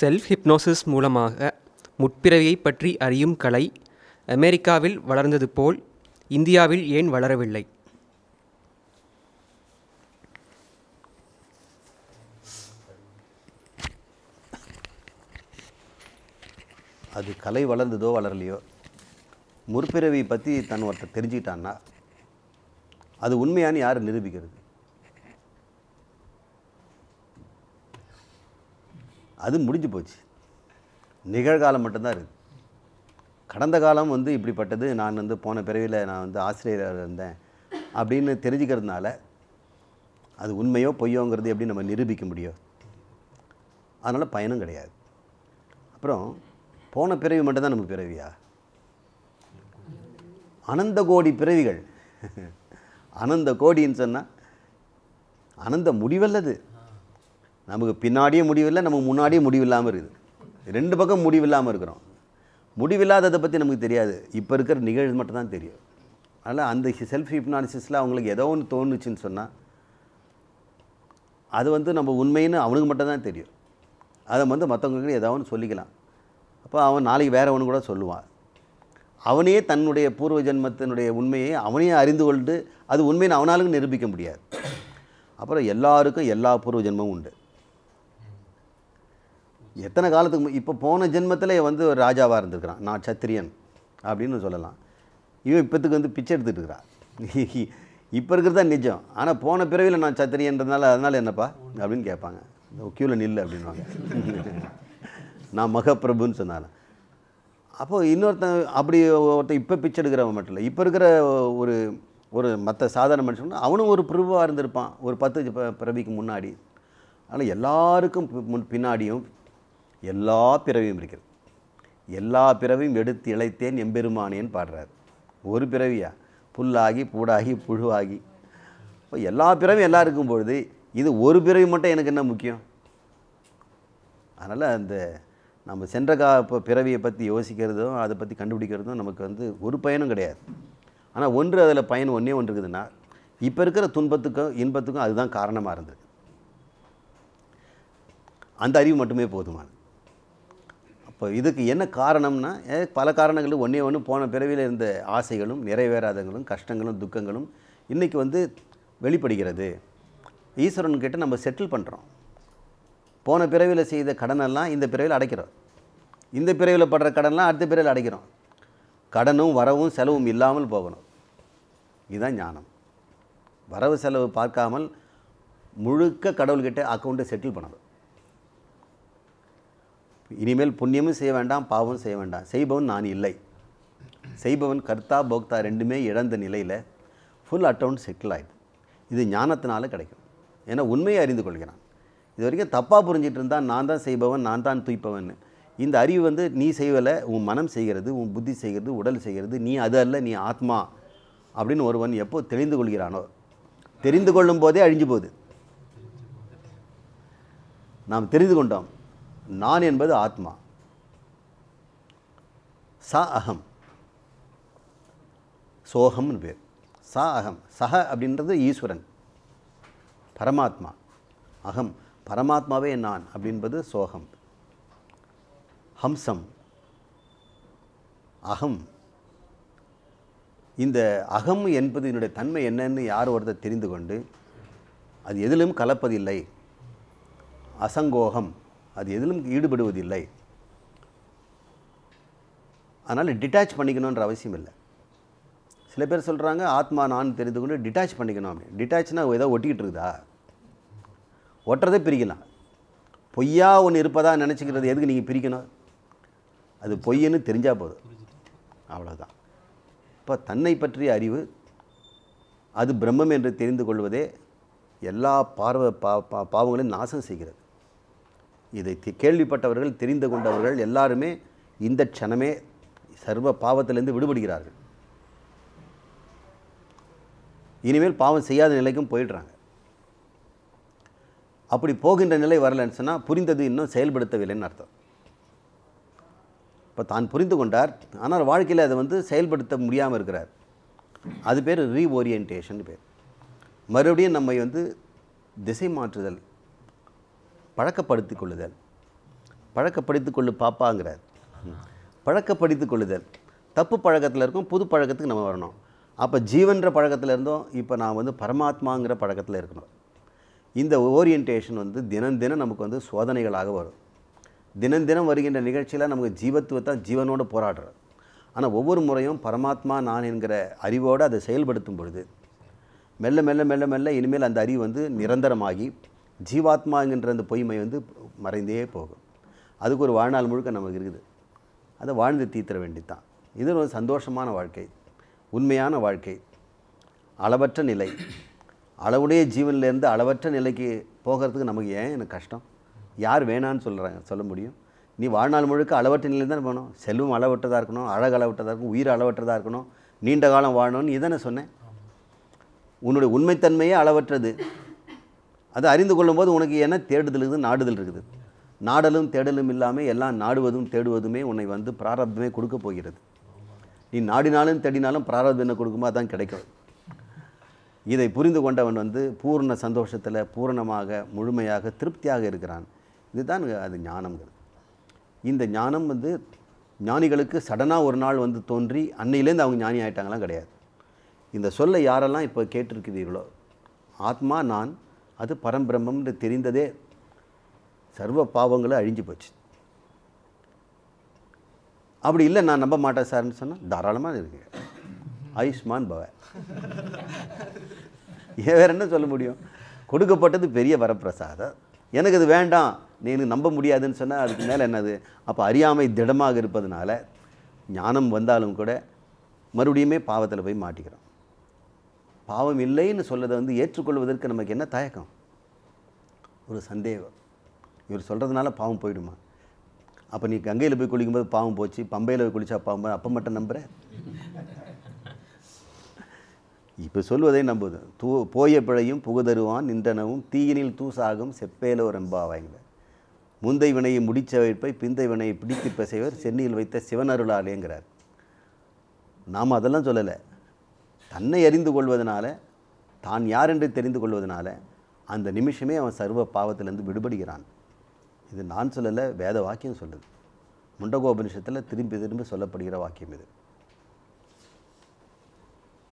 self hypnosis மூலமாக முற்பிறவியை பற்றி அறியும் கலை அமெரிக்காவில் வளர்ந்தது போல் இந்தியாவில் ஏன் வளரவில்லை அது கலை வளர்ந்ததோ வளரலையோ முற்பிறவியை பற்றி தன் ஒருத்தர் தெரிஞ்சுக்கிட்டான்னா அது உண்மையானு யார் நிரூபிக்கிறது அது முடிஞ்சு போச்சு நிகழ்காலம் மட்டும்தான் இருக்குது கடந்த காலம் வந்து இப்படிப்பட்டது நான் வந்து போன பிறவியில் நான் வந்து ஆசிரியராக இருந்தேன் அப்படின்னு தெரிஞ்சுக்கிறதுனால அது உண்மையோ பொய்யோங்கிறது எப்படி நம்ம நிரூபிக்க முடியும் அதனால் பயனும் கிடையாது அப்புறம் போன பிறவி மட்டும்தான் நமக்கு பிறவியா அனந்த கோடி பிறவிகள் அனந்த கோடின்னு சொன்னால் அனந்த முடிவல்லது நமக்கு பின்னாடியே முடிவில்லை நமக்கு முன்னாடியே முடிவில்லாமல் இருக்குது ரெண்டு பக்கம் முடிவில்லாமல் இருக்கிறோம் முடிவில்லாததை பற்றி நமக்கு தெரியாது இப்போ இருக்கிற நிகழ்வு மட்டும் தான் தெரியும் அதனால் அந்த செல்ஃப் ஹிப்னாலிசிஸில் அவங்களுக்கு ஏதோ ஒன்று தோணுச்சுன்னு சொன்னால் அது வந்து நம்ம உண்மைன்னு அவனுக்கு மட்டும் தான் தெரியும் அதை வந்து மற்றவங்களுக்கு ஏதோ ஒன்று சொல்லிக்கலாம் அப்போ அவன் நாளைக்கு வேற ஒன்று கூட சொல்லுவான் அவனே தன்னுடைய பூர்வ ஜென்மத்தினுடைய உண்மையை அவனே அறிந்து கொண்டு அது உண்மைன்னு அவனாலும் நிரூபிக்க முடியாது அப்புறம் எல்லாருக்கும் எல்லா பூர்வ ஜென்மமும் உண்டு எத்தனை காலத்துக்கு இப்போ போன ஜென்மத்தில் வந்து ஒரு ராஜாவாக இருந்திருக்கிறான் நான் சத்திரியன் அப்படின்னு சொல்லலாம் இவன் இப்போத்துக்கு வந்து பிச்சை எடுத்துகிட்டு இருக்கிறான் இப்போ இருக்கிறது தான் நிஜம் ஆனால் போன பிறவியில் நான் சத்திரியன்றதுனால அதனால் என்னப்பா அப்படின்னு கேட்பாங்க கியூவில் நில்லு அப்படின்வாங்க நான் மகப்பிரபுன்னு சொன்னாலும் அப்போது இன்னொருத்தன் அப்படி ஒருத்தன் இப்போ பிச்சை எடுக்கிறவன் மட்டும் இல்லை இப்போ இருக்கிற ஒரு ஒரு மற்ற சாதாரண மனுஷன் அவனும் ஒரு பிரபுவாக இருந்திருப்பான் ஒரு பத்து பிறவிக்கு முன்னாடி ஆனால் எல்லாருக்கும் முன் பின்னாடியும் எல்லா பிறவியும் இருக்கிறது எல்லா பிறவையும் எடுத்து இழைத்தேன் எம்பெருமானேன்னு பாடுறாரு ஒரு பிறவியா புல்லாகி பூடாகி புழுவாகி இப்போ எல்லா பிறவையும் எல்லாம் இருக்கும் பொழுது இது ஒரு பிறவி மட்டும் எனக்கு என்ன முக்கியம் அதனால் அந்த நம்ம சென்ற கா இப்போ பிறவியை பற்றி யோசிக்கிறதும் அதை பற்றி கண்டுபிடிக்கிறதும் நமக்கு வந்து ஒரு பயனும் கிடையாது ஆனால் ஒன்று அதில் பயன் ஒன்றே ஒன்று இருக்குதுன்னா இப்போ இருக்கிற துன்பத்துக்கும் இன்பத்துக்கும் அதுதான் காரணமாக இருந்தது அந்த அறிவு மட்டுமே போதுமானது இப்போ இதுக்கு என்ன காரணம்னா பல காரணங்களும் ஒன்றே ஒன்று போன பிறவியில் இருந்த ஆசைகளும் நிறைவேறாதங்களும் கஷ்டங்களும் துக்கங்களும் இன்றைக்கி வந்து வெளிப்படுகிறது ஈஸ்வரன் கிட்ட நம்ம செட்டில் பண்ணுறோம் போன பிறவியில் செய்த கடனெல்லாம் இந்த பிறவியில் அடைக்கிறோம் இந்த பிறவியில் படுற கடன்லாம் அடுத்த பிறவியில் அடைக்கிறோம் கடனும் வரவும் செலவும் இல்லாமல் போகணும் இதுதான் ஞானம் வரவு செலவு பார்க்காமல் முழுக்க கடவுள்கிட்ட அக்கௌண்ட்டை செட்டில் பண்ணணும் இனிமேல் புண்ணியமும் செய்ய வேண்டாம் பாவமும் செய்ய வேண்டாம் செய்பவன் நான் இல்லை செய்பவன் கர்த்தா போக்தா ரெண்டுமே இழந்த நிலையில் ஃபுல் அட்டவுண்ட் செட்டில் ஆகிடும் இது ஞானத்தினால கிடைக்கும் ஏன்னா உண்மையை அறிந்து கொள்கிறான் இது வரைக்கும் தப்பாக புரிஞ்சிட்டு இருந்தால் நான் தான் செய்பவன் நான் தான் தூய்ப்பவன் இந்த அறிவு வந்து நீ செய்வலை உன் மனம் செய்கிறது உன் புத்தி செய்கிறது உடல் செய்கிறது நீ அது அல்ல நீ ஆத்மா அப்படின்னு ஒருவன் எப்போ தெரிந்து கொள்கிறானோ தெரிந்து கொள்ளும் போதே அழிஞ்சு போகுது நாம் தெரிந்து கொண்டோம் நான் என்பது ஆத்மா ச அகம் சோகம்னு பேர் ச அகம் சஹ அப்படின்றது ஈஸ்வரன் பரமாத்மா அகம் பரமாத்மாவே நான் அப்படின்பது சோகம் ஹம்சம் அகம் இந்த அகம் என்பது என்னுடைய தன்மை என்னன்னு யார் ஒருத்தர் தெரிந்து கொண்டு அது எதிலும் கலப்பதில்லை அசங்கோகம் அது எதிலும் ஈடுபடுவதில்லை அதனால் டிட்டாச் பண்ணிக்கணுன்ற அவசியம் இல்லை சில பேர் சொல்கிறாங்க ஆத்மா நான் தெரிந்து கொண்டு டிட்டாச் பண்ணிக்கணும் அப்படின்னு டிட்டாச்னா ஏதோ ஒட்டிக்கிட்டு இருக்குதா ஒட்டுறதே பிரிக்கலாம் பொய்யா ஒன்று இருப்பதா நினச்சிக்கிறது எதுக்கு நீங்கள் பிரிக்கணும் அது பொய்ன்னு தெரிஞ்சால் போதும் அவ்வளோதான் இப்போ தன்னை பற்றிய அறிவு அது பிரம்மம் என்று தெரிந்து கொள்வதே எல்லா பார்வை பா பாவங்களையும் நாசம் செய்கிறது இதை கேள்விப்பட்டவர்கள் தெரிந்து கொண்டவர்கள் எல்லாருமே இந்த க்ஷணமே சர்வ பாவத்திலிருந்து விடுபடுகிறார்கள் இனிமேல் பாவம் செய்யாத நிலைக்கும் போயிடுறாங்க அப்படி போகின்ற நிலை வரலன்னு சொன்னால் புரிந்தது இன்னும் செயல்படுத்தவில்லைன்னு அர்த்தம் இப்போ தான் புரிந்து கொண்டார் ஆனால் வாழ்க்கையில் அதை வந்து செயல்படுத்த முடியாமல் இருக்கிறார் அது பேர் ரீஓரியன்டேஷன் பேர் மறுபடியும் நம்மை வந்து திசை மாற்றுதல் பழக்கப்படுத்தி கொள்ளுதல் பழக்கப்படுத்தி கொள்ளு பாப்பாங்கிறார் பழக்கப்படுத்தி கொள்ளுதல் தப்பு பழக்கத்தில் இருக்கும் புது பழக்கத்துக்கு நம்ம வரணும் அப்போ ஜீவன்ற பழக்கத்தில் இருந்தோம் இப்போ நான் வந்து பரமாத்மாங்கிற பழக்கத்தில் இருக்கணும் இந்த ஓரியன்டேஷன் வந்து தினம் தினம் நமக்கு வந்து சோதனைகளாக வரும் தினம் தினம் வருகின்ற நிகழ்ச்சியில் நமக்கு ஜீவத்துவத்தை ஜீவனோடு போராடுறோம் ஆனால் ஒவ்வொரு முறையும் பரமாத்மா நான் என்கிற அறிவோடு அதை செயல்படுத்தும் பொழுது மெல்ல மெல்ல மெல்ல மெல்ல இனிமேல் அந்த அறிவு வந்து நிரந்தரமாகி ஜீவாத்மாங்கிற அந்த பொய்மை வந்து மறைந்தே போகும் அதுக்கு ஒரு வாழ்நாள் முழுக்க நமக்கு இருக்குது அதை வாழ்ந்து தீர்த்திட வேண்டித்தான் இது ஒரு சந்தோஷமான வாழ்க்கை உண்மையான வாழ்க்கை அளவற்ற நிலை அளவுடைய ஜீவன்லேருந்து அளவற்ற நிலைக்கு போகிறதுக்கு நமக்கு ஏன் எனக்கு கஷ்டம் யார் வேணான்னு சொல்கிறாங்க சொல்ல முடியும் நீ வாழ்நாள் முழுக்க அளவற்ற நிலையில் தான் போகணும் செல்வம் அளவற்றதாக இருக்கணும் அழகு அளவற்றதாக இருக்கணும் உயிர் அளவற்றதாக இருக்கணும் நீண்ட காலம் வாழணும்னு இதானே சொன்னேன் உன்னுடைய உண்மைத்தன்மையே அளவற்றது அதை அறிந்து கொள்ளும்போது உனக்கு என்ன தேடுதல் இருக்குது நாடுதல் இருக்குது நாடலும் தேடலும் இல்லாமல் எல்லாம் நாடுவதும் தேடுவதுமே உன்னை வந்து பிராரப்தமே கொடுக்க போகிறது நீ நாடினாலும் தேடினாலும் பிராரப்தம் என்ன கொடுக்குமோ அதான் கிடைக்கும் இதை புரிந்து கொண்டவன் வந்து பூர்ண சந்தோஷத்தில் பூரணமாக முழுமையாக திருப்தியாக இருக்கிறான் இதுதான் அது ஞானம்ங்கிறது இந்த ஞானம் வந்து ஞானிகளுக்கு சடனாக ஒரு நாள் வந்து தோன்றி அன்னையிலேருந்து அவங்க ஞானி ஆகிட்டாங்களாம் கிடையாது இந்த சொல்லை யாரெல்லாம் இப்போ கேட்டிருக்கிறீர்களோ ஆத்மா நான் அது பரம்பிரம்மம்னு தெரிந்ததே சர்வ பாவங்களும் அழிஞ்சு போச்சு அப்படி இல்லை நான் நம்ப மாட்டேன் சார்னு சொன்னால் தாராளமாக இருக்கு ஆயுஷ்மான் பவ ஏன் வேறு என்ன சொல்ல முடியும் கொடுக்கப்பட்டது பெரிய வரப்பிரசாதம் எனக்கு அது வேண்டாம் நீ எனக்கு நம்ப முடியாதுன்னு சொன்னால் அதுக்கு மேலே என்னது அப்போ அறியாமை திடமாக இருப்பதனால ஞானம் வந்தாலும் கூட மறுபடியுமே பாவத்தில் போய் மாட்டிக்கிறோம் பாவம் இல்லைன்னு சொல்லதை வந்து ஏற்றுக்கொள்வதற்கு நமக்கு என்ன தயக்கம் ஒரு சந்தேகம் இவர் சொல்கிறதுனால பாவம் போயிடுமா அப்போ நீ கங்கையில் போய் குளிக்கும்போது பாவம் போச்சு பம்பையில் போய் குளிச்சா பாவம் அப்போ மட்டும் நம்புகிற இப்போ சொல்வதை நம்புது தூ போய பிழையும் புகுதருவான் நின்றனவும் தீயினில் தூசாகும் செப்பேலோ ரெம்பாவாய்ங்க முந்தை வினையை முடிச்ச வைப்பை பிந்தை வினையை பிடித்து பசைவர் சென்னையில் வைத்த சிவனருளாலேங்கிறார் நாம் அதெல்லாம் சொல்லலை தன்னை அறிந்து கொள்வதனால தான் யார் என்று தெரிந்து கொள்வதனால அந்த நிமிஷமே அவன் சர்வ பாவத்திலேருந்து விடுபடுகிறான் இது நான் சொல்லலை வேத வாக்கியம் சொல்லுது முண்டகோபனிஷத்தில் திரும்பி திரும்பி சொல்லப்படுகிற வாக்கியம் இது